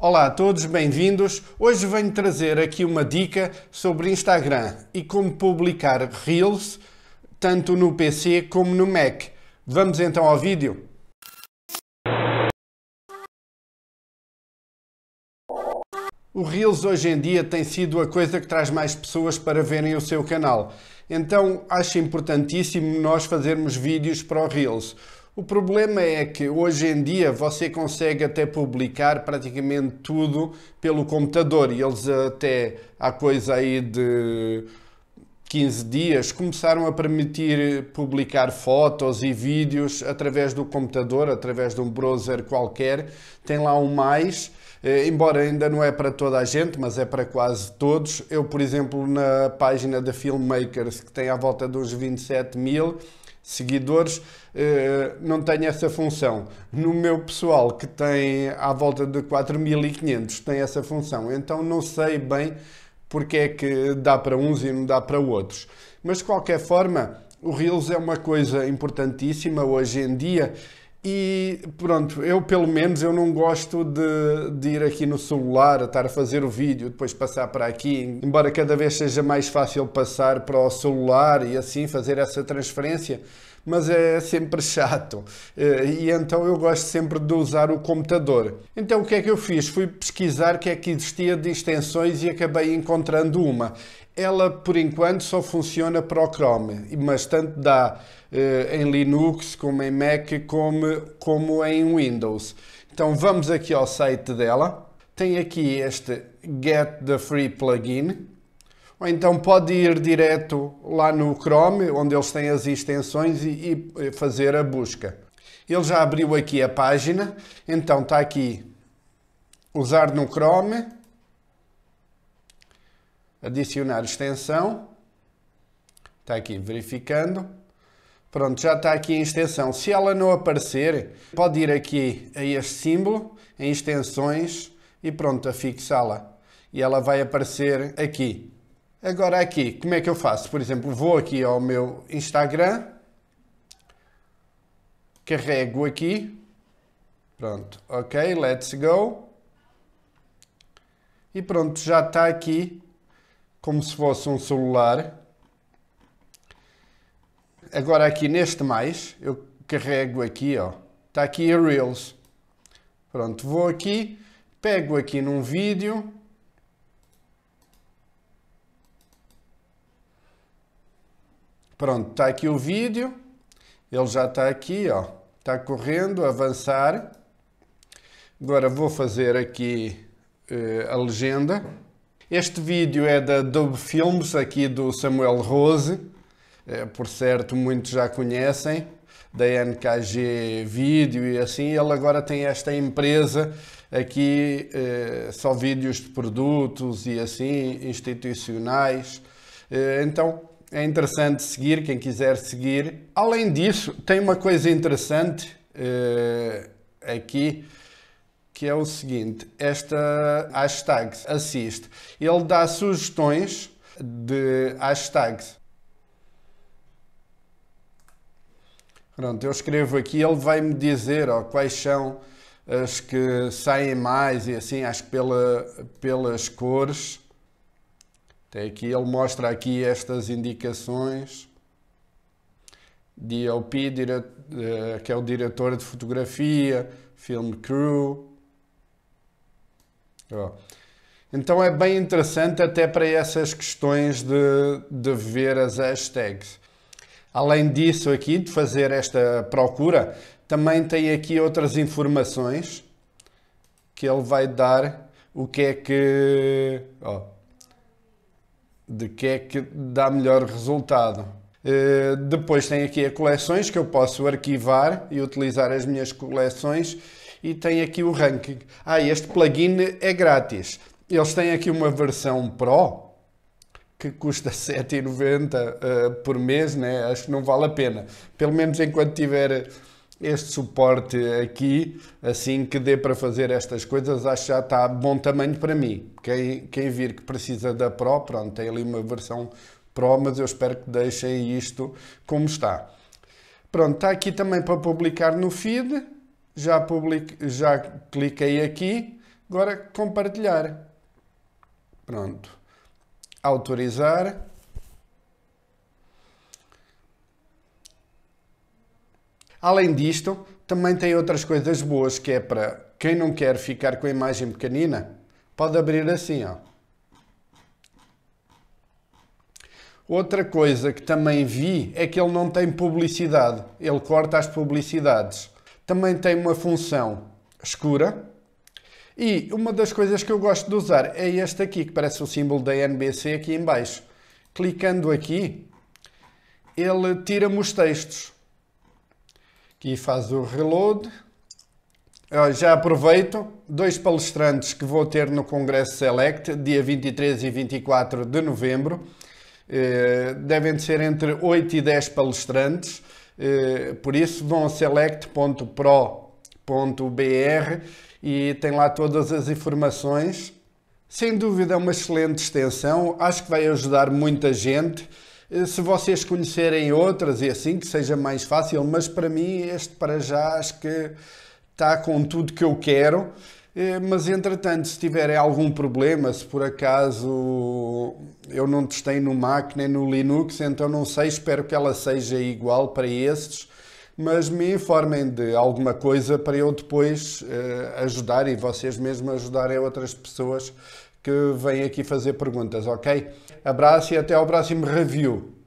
Olá a todos, bem-vindos. Hoje venho trazer aqui uma dica sobre Instagram e como publicar Reels tanto no PC como no Mac. Vamos então ao vídeo. O Reels hoje em dia tem sido a coisa que traz mais pessoas para verem o seu canal. Então acho importantíssimo nós fazermos vídeos para o Reels. O problema é que hoje em dia você consegue até publicar praticamente tudo pelo computador e eles até há coisa aí de 15 dias começaram a permitir publicar fotos e vídeos através do computador, através de um browser qualquer. Tem lá um mais, eh, embora ainda não é para toda a gente, mas é para quase todos. Eu, por exemplo, na página da Filmmakers, que tem à volta dos 27 mil, seguidores, eh, não tem essa função. No meu pessoal, que tem à volta de 4.500, tem essa função. Então não sei bem porque é que dá para uns e não dá para outros. Mas de qualquer forma, o Reels é uma coisa importantíssima hoje em dia e pronto, eu pelo menos eu não gosto de, de ir aqui no celular a estar a fazer o vídeo, depois passar para aqui, embora cada vez seja mais fácil passar para o celular e assim fazer essa transferência mas é sempre chato. Eh, e então eu gosto sempre de usar o computador. Então o que é que eu fiz? Fui pesquisar o que é que existia de extensões e acabei encontrando uma. Ela, por enquanto, só funciona para o Chrome, mas tanto dá eh, em Linux, como em Mac, como, como em Windows. Então vamos aqui ao site dela. Tem aqui este Get the Free Plugin ou então pode ir direto lá no Chrome, onde eles têm as extensões, e, e fazer a busca. Ele já abriu aqui a página, então está aqui usar no Chrome, adicionar extensão, está aqui verificando. Pronto, já está aqui em extensão. Se ela não aparecer, pode ir aqui a este símbolo, em extensões, e pronto, a fixá-la. E ela vai aparecer aqui. Agora aqui, como é que eu faço? Por exemplo, vou aqui ao meu Instagram, carrego aqui, pronto, ok, let's go. E pronto, já está aqui, como se fosse um celular. Agora aqui neste mais, eu carrego aqui, ó, está aqui a Reels. Pronto, vou aqui, pego aqui num vídeo, Pronto, está aqui o vídeo. Ele já está aqui, ó. Está correndo, avançar. Agora vou fazer aqui uh, a legenda. Este vídeo é da Adobe Films, aqui do Samuel Rose. Uh, por certo, muitos já conhecem. Da NKG Vídeo e assim. Ele agora tem esta empresa aqui, uh, só vídeos de produtos e assim, institucionais. Eh, então, é interessante seguir, quem quiser seguir. Além disso, tem uma coisa interessante uh, aqui, que é o seguinte, esta hashtag assiste, ele dá sugestões de hashtags. Pronto, eu escrevo aqui, ele vai-me dizer quais são as que saem mais e assim, acho que pela, pelas cores até aqui ele mostra aqui estas indicações de eh, que é o diretor de fotografia, film crew. Então é bem interessante até para essas questões de, de ver as hashtags. Além disso aqui, de fazer esta procura, também tem aqui outras informações que ele vai dar o que é que... Oh de que é que dá melhor resultado. Eh, depois tem aqui as coleções que eu posso arquivar e utilizar as minhas coleções e tem aqui o ranking. Ah, este plugin é grátis. Eles têm aqui uma versão Pro que custa 7,90 eh, por mês, né? acho que não vale a pena. Pelo menos enquanto tiver este suporte aqui, assim que dê para fazer estas coisas, acho que já está bom tamanho para mim. Quem, quem vir que precisa da Pro, pronto, tem ali uma versão Pro, mas eu espero que deixem isto como está. Pronto, está aqui também para publicar no feed, já, publico, já cliquei aqui, agora compartilhar. Pronto, autorizar Além disto, também tem outras coisas boas que é para quem não quer ficar com a imagem pequenina, pode abrir assim, ó. Outra coisa que também vi é que ele não tem publicidade, ele corta as publicidades. Também tem uma função escura. E uma das coisas que eu gosto de usar é este aqui, que parece o símbolo da NBC aqui em baixo. Clicando aqui, ele tira-me os textos. Aqui faz o reload. Eu ah, já aproveito, dois palestrantes que vou ter no Congresso Select, dia 23 e 24 de novembro. Eh, devem ser entre 8 e 10 palestrantes, eh, por isso vão a select.pro.br e tem lá todas as informações. Sem dúvida é uma excelente extensão, acho que vai ajudar muita gente eh, se vocês conhecerem outras e é assim, que seja mais fácil, mas para mim este para já acho que está com tudo que eu quero. Eh, mas entretanto, se tiverem algum problema, se por acaso eu não testei no Mac nem no Linux, então não sei, espero que ela seja igual para esses mas me informem de alguma coisa para eu depois uh, ajudar e vocês mesmos ajudarem outras pessoas que vem aqui fazer perguntas, ok? Abraço e até ao próximo review.